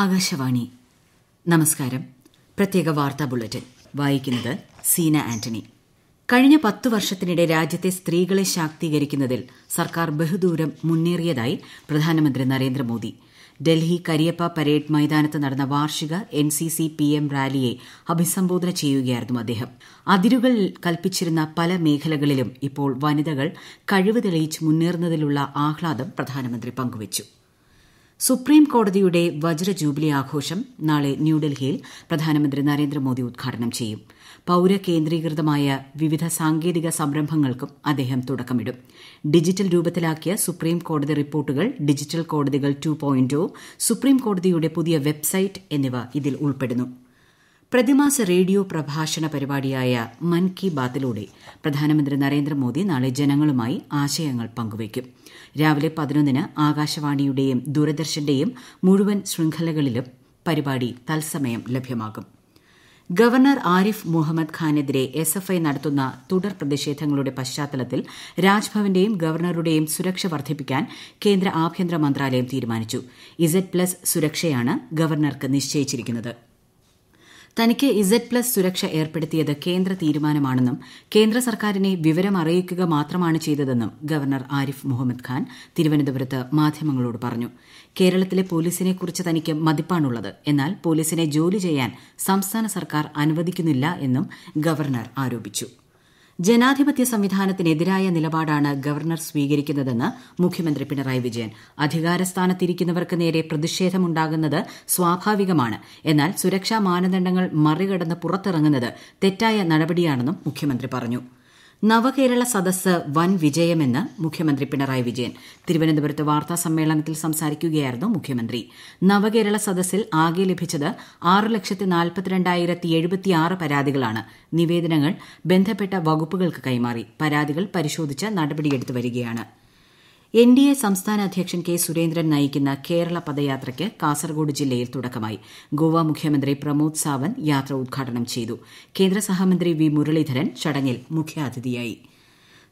ആകാശവാണി നമസ്കാരം പ്രത്യേക വാർത്താ ബുള്ളറ്റിൻ വായിക്കുന്നത് സീന ആന്റണി കഴിഞ്ഞ പത്തു വർഷത്തിനിടെ രാജ്യത്തെ സ്ത്രീകളെ ശാക്തീകരിക്കുന്നതിൽ സർക്കാർ ബഹുദൂരം മുന്നേറിയതായി പ്രധാനമന്ത്രി നരേന്ദ്രമോദി ഡൽഹി കരിയപ്പ പരേഡ് മൈതാനത്ത് നടന്ന വാർഷിക N C C P M റാലിയെ അഭിസംബോധന ചെയ്യുകയായിരുന്നു അദ്ദേഹം അതിരുകൾ കൽപ്പിച്ചിരുന്ന പല മേഖലകളിലും ഇപ്പോൾ വനിതകൾ കഴിവ് തെളിയിച്ച് മുന്നേറുന്നതിലുള്ള ആഹ്ലാദം പ്രധാനമന്ത്രി പങ്കുവച്ചു സുപ്രീം കോടതിയുടെ വജ്ര ജൂബിലി ആഘോഷം നാളെ ന്യൂഡൽഹിയിൽ പ്രധാനമന്ത്രി നരേന്ദ്രമോദി ഉദ്ഘാടനം ചെയ്യും പൌര കേന്ദ്രീകൃതമായ വിവിധ സാങ്കേതിക സംരംഭങ്ങൾക്കും അദ്ദേഹം തുടക്കമിടും ഡിജിറ്റൽ രൂപത്തിലാക്കിയ സുപ്രീം കോടതി റിപ്പോർട്ടുകൾ ഡിജിറ്റൽ കോടതികൾ ടു പോയിന്റോ സുപ്രീം കോടതിയുടെ പുതിയ വെബ്സൈറ്റ് എന്നിവ ഇതിൽ ഉൾപ്പെടുന്നു പ്രതിമാസ റേഡിയോ പ്രഭാഷണ പരിപാടിയായ മൻ കി ബാത്തിലൂടെ പ്രധാനമന്ത്രി നരേന്ദ്രമോദി നാളെ ജനങ്ങളുമായി ആശയങ്ങൾ പങ്കുവയ്ക്കും രാവിലെ പതിനൊന്നിന് ആകാശവാണിയുടെയും ദൂരദർശന്റെയും മുഴുവൻ ശൃംഖലകളിലും പരിപാടി തത്സമയം ലഭ്യമാകും ഗവർണർ ആരിഫ് മുഹമ്മദ് ഖാനെതിരെ എസ് എഫ് ഐ നടത്തുന്ന തുടർ പ്രതിഷേധങ്ങളുടെ പശ്ചാത്തലത്തിൽ രാജ്ഭവന്റെയും ഗവർണറുടെയും സുരക്ഷ വർദ്ധിപ്പിക്കാൻ കേന്ദ്ര ആഭ്യന്തര മന്ത്രാലയം തീരുമാനിച്ചു ഇസഡ് പ്ലസ് സുരക്ഷയാണ് ഗവർണർക്ക് നിശ്ചയിച്ചിരിക്കുന്നത് തനിക്ക് ഇസഡ് പ്ലസ് സുരക്ഷ ഏർപ്പെടുത്തിയത് കേന്ദ്ര തീരുമാനമാണെന്നും കേന്ദ്ര സർക്കാരിനെ വിവരം അറിയിക്കുക മാത്രമാണ് ചെയ്തതെന്നും ഗവർണർ ആരിഫ് മുഹമ്മദ് ഖാൻ തിരുവനന്തപുരത്ത് മാധ്യമങ്ങളോട് പറഞ്ഞു കേരളത്തിലെ പോലീസിനെക്കുറിച്ച് തനിക്ക് മതിപ്പാണുള്ളത് എന്നാൽ പോലീസിനെ ജോലി ചെയ്യാൻ സംസ്ഥാന സർക്കാർ അനുവദിക്കുന്നില്ല എന്നും ഗവർണർ ആരോപിച്ചു ജനാധിപത്യ സംവിധാനത്തിനെതിരായ നിലപാടാണ് ഗവർണർ സ്വീകരിക്കുന്നതെന്ന് മുഖ്യമന്ത്രി പിണറായി വിജയൻ അധികാരസ്ഥാനത്തിരിക്കുന്നവർക്ക് നേരെ പ്രതിഷേധമുണ്ടാകുന്നത് സ്വാഭാവികമാണ് എന്നാൽ സുരക്ഷാ മാനദണ്ഡങ്ങൾ മറികടന്ന് പുറത്തിറങ്ങുന്നത് തെറ്റായ നടപടിയാണെന്നും മുഖ്യമന്ത്രി പറഞ്ഞു നവകേരള സദസ് വൻ വിജയമെന്ന് മുഖ്യമന്ത്രി പിണറായി വിജയൻ തിരുവനന്തപുരത്ത് വാർത്താ സമ്മേളനത്തിൽ സംസാരിക്കുകയായിരുന്നു മുഖ്യമന്ത്രി നവകേരള സദസ്സിൽ ആകെ ലഭിച്ചത് ആറ് ലക്ഷത്തി നാൽപ്പത്തിരണ്ടായിരത്തി എഴുപത്തിയാറ് പരാതികളാണ് നിവേദനങ്ങൾ ബന്ധപ്പെട്ട വകുപ്പുകൾക്ക് കൈമാറി പരാതികൾ പരിശോധിച്ച് നടപടിയെടുത്തു വരികയാണ് എൻ ഡി എ സംസ്ഥാന അധ്യക്ഷൻ കെ സുരേന്ദ്രൻ നയിക്കുന്ന കേരള പദയാത്രയ്ക്ക് കാസർഗോഡ് ജില്ലയിൽ തുടക്കമായി ഗോവ മുഖ്യമന്ത്രി പ്രമോദ് സാവന്ത് യാത്ര ഉദ്ഘാടനം ചെയ്തു കേന്ദ്ര സഹമന്ത്രി വി മുരളീധരൻ ചടങ്ങിൽ മുഖ്യാതിഥിയായി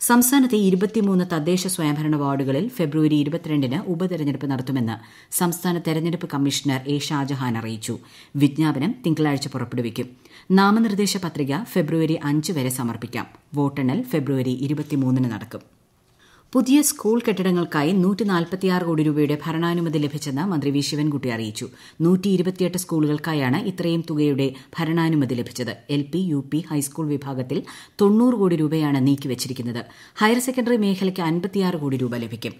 സംസ്ഥാനത്തെ ഇരുപത്തിമൂന്ന് തദ്ദേശ സ്വയംഭരണ വാർഡുകളിൽ ഫെബ്രുവരി ഇരുപത്തിരണ്ടിന് ഉപതെരഞ്ഞെടുപ്പ് നടത്തുമെന്ന് സംസ്ഥാന തെരഞ്ഞെടുപ്പ് കമ്മീഷണർ എ ഷാജഹാൻ അറിയിച്ചു വിജ്ഞാപനം തിങ്കളാഴ്ച പുറപ്പെടുവിക്കും നാമനിർദ്ദേശ പത്രിക ഫെബ്രുവരി അഞ്ച് വരെ സമർപ്പിക്കാം വോട്ടെണ്ണൽ ഫെബ്രുവരി ഇരുപത്തിമൂന്നിന് നടക്കും പുതിയ സ്കൂൾ കെട്ടിടങ്ങൾക്കായി നൂറ്റി നാൽപ്പത്തിയാറ് കോടി രൂപയുടെ ഭരണാനുമതി ലഭിച്ചെന്ന് മന്ത്രി വി ശിവൻകുട്ടി അറിയിച്ചു നൂറ്റി ഇരുപത്തിയെട്ട് സ്കൂളുകൾക്കായാണ് ഇത്രയും തുകയുടെ ഭരണാനുമതി ലഭിച്ചത് L P U P high school വിഭാഗത്തിൽ തൊണ്ണൂറ് കോടി രൂപയാണ് നീക്കിവച്ചിരിക്കുന്നത് ഹയർ സെക്കൻഡറി മേഖലയ്ക്ക് അൻപത്തിയാറ് കോടി രൂപ ലഭിക്കും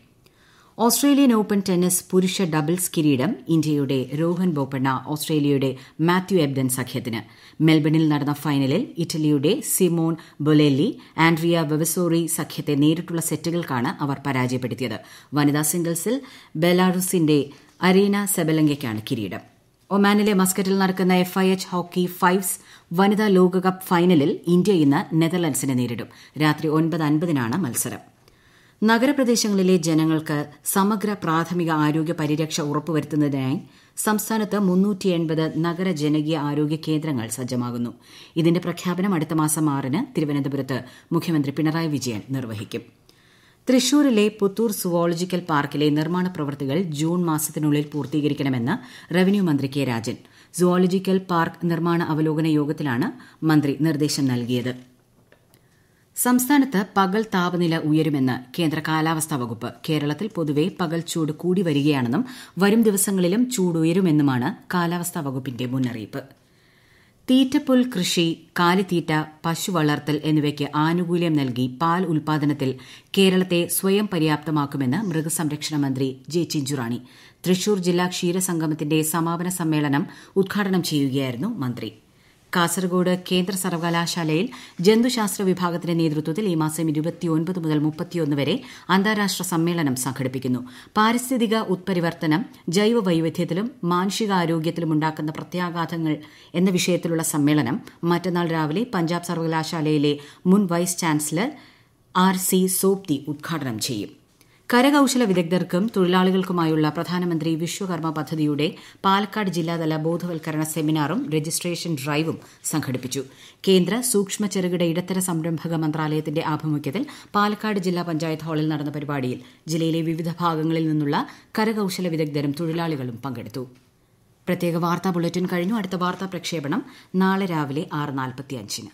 ഓസ്ട്രേലിയൻ ഓപ്പൺ ടെന്നീസ് പുരുഷ ഡബിൾസ് കിരീടം ഇന്ത്യയുടെ രോഹൻ ബോപ്പണ്ണ ഓസ്ട്രേലിയയുടെ മാത്യു എബ്ഡൻ സഖ്യത്തിന് മെൽബണിൽ നടന്ന ഫൈനലിൽ ഇറ്റലിയുടെ സിമോൺ ബൊലെല്ലി ആൻഡ്രിയ വെവസോറി സഖ്യത്തെ നേരിട്ടുള്ള സെറ്റുകൾക്കാണ് അവർ പരാജയപ്പെടുത്തിയത് വനിതാ സിംഗിൾസിൽ ബെലാറുസിന്റെ അരീന സെബലങ്കയ്ക്കാണ് കിരീടം ഒമാനിലെ മസ്കറ്റിൽ നടക്കുന്ന F I H hockey fives വനിതാ ലോകകപ്പ് ഫൈനലിൽ ഇന്ത്യ ഇന്ന് നെതർലൻഡ്സിനെ നേരിടും രാത്രി ഒൻപത് അൻപതിനാണ് മത്സരം നഗരപ്രദേശങ്ങളിലെ ജനങ്ങൾക്ക് സമഗ്ര പ്രാഥമിക ആരോഗ്യ പരിരക്ഷ ഉറപ്പുവരുത്തുന്നതിനായി സംസ്ഥാനത്ത് നഗര ജനകീയ ആരോഗ്യ കേന്ദ്രങ്ങൾ സജ്ജമാകുന്നു ഇതിന്റെ പ്രഖ്യാപനം അടുത്ത മാസം ആറിന് തിരുവനന്തപുരത്ത് മുഖ്യമന്ത്രി പിണറായി വിജയൻ നിർവഹിക്കും തൃശൂരിലെ പുത്തൂർ സുവോളജിക്കൽ പാർക്കിലെ നിർമ്മാണ പ്രവൃത്തികൾ ജൂൺ മാസത്തിനുള്ളിൽ പൂർത്തീകരിക്കണമെന്ന് റവന്യൂ മന്ത്രി കെ രാജൻ സുവോളജിക്കൽ പാർക്ക് നിർമ്മാണ അവലോകന യോഗത്തിലാണ് മന്ത്രി നിർദ്ദേശം നൽകിയത് സംസ്ഥാനത്ത് പകൽ താപനില ഉയരുമെന്ന് കേന്ദ്ര കാലാവസ്ഥാ വകുപ്പ് കേരളത്തിൽ പൊതുവെ പകൽ ചൂട് കൂടി വരികയാണെന്നും വരും ദിവസങ്ങളിലും ചൂടുയരുമെന്നുമാണ് കാലാവസ്ഥാ വകുപ്പിന്റെ മുന്നറിയിപ്പ് തീറ്റപ്പുൽ കൃഷി കാലിത്തീറ്റ പശു വളർത്തൽ എന്നിവയ്ക്ക് ആനുകൂല്യം നൽകി പാൽ ഉൽപാദനത്തിൽ കേരളത്തെ സ്വയം പര്യാപ്തമാക്കുമെന്ന് മൃഗസംരക്ഷണ മന്ത്രി ജെ ചിഞ്ചുറാണി തൃശൂർ ജില്ലാ ക്ഷീരസംഗമത്തിന്റെ സമാപന സമ്മേളനം ഉദ്ഘാടനം ചെയ്യുകയായിരുന്നു മന്ത്രി കാസർഗോഡ് കേന്ദ്ര സർവകലാശാലയിൽ ജന്തുശാസ്ത്ര വിഭാഗത്തിന്റെ നേതൃത്വത്തിൽ ഈ മാസം മുതൽ വരെ അന്താരാഷ്ട്ര സമ്മേളനം സംഘടിപ്പിക്കുന്നു പാരിസ്ഥിതിക ഉത്പരിവർത്തനം ജൈവ വൈവിധ്യത്തിലും മാനുഷികാരോഗ്യത്തിലും ഉണ്ടാക്കുന്ന പ്രത്യാഘാതങ്ങൾ എന്ന വിഷയത്തിലുള്ള സമ്മേളനം മറ്റന്നാൾ രാവിലെ പഞ്ചാബ് സർവകലാശാലയിലെ മുൻ vice chancellor R C Sobti ഉദ്ഘാടനം ചെയ്യും കരകൌശല വിദഗ്ധർക്കും തൊഴിലാളികൾക്കുമായുള്ള പ്രധാനമന്ത്രി വിശ്വകർമ്മ പദ്ധതിയുടെ പാലക്കാട് ജില്ലാതല ബോധവൽക്കരണ സെമിനാറും രജിസ്ട്രേഷൻ ഡ്രൈവും സംഘടിപ്പിച്ചു കേന്ദ്ര സൂക്ഷ്മ ചെറുകിട ഇടത്തര സംരംഭക മന്ത്രാലയത്തിന്റെ ആഭിമുഖ്യത്തിൽ പാലക്കാട് ജില്ലാ പഞ്ചായത്ത് ഹാളിൽ നടന്ന പരിപാടിയിൽ ജില്ലയിലെ വിവിധ ഭാഗങ്ങളിൽ നിന്നുള്ള കരകൌശല വിദഗ്ധരും തൊഴിലാളികളും പങ്കെടുത്തു പ്രത്യേക വാർത്താ ബുള്ളറ്റിൻ കഴിഞ്ഞു അടുത്ത വാർത്താ പ്രക്ഷേപണം നാളെ രാവിലെ ആറ് നാൽപ്പത്തിയഞ്ചിന്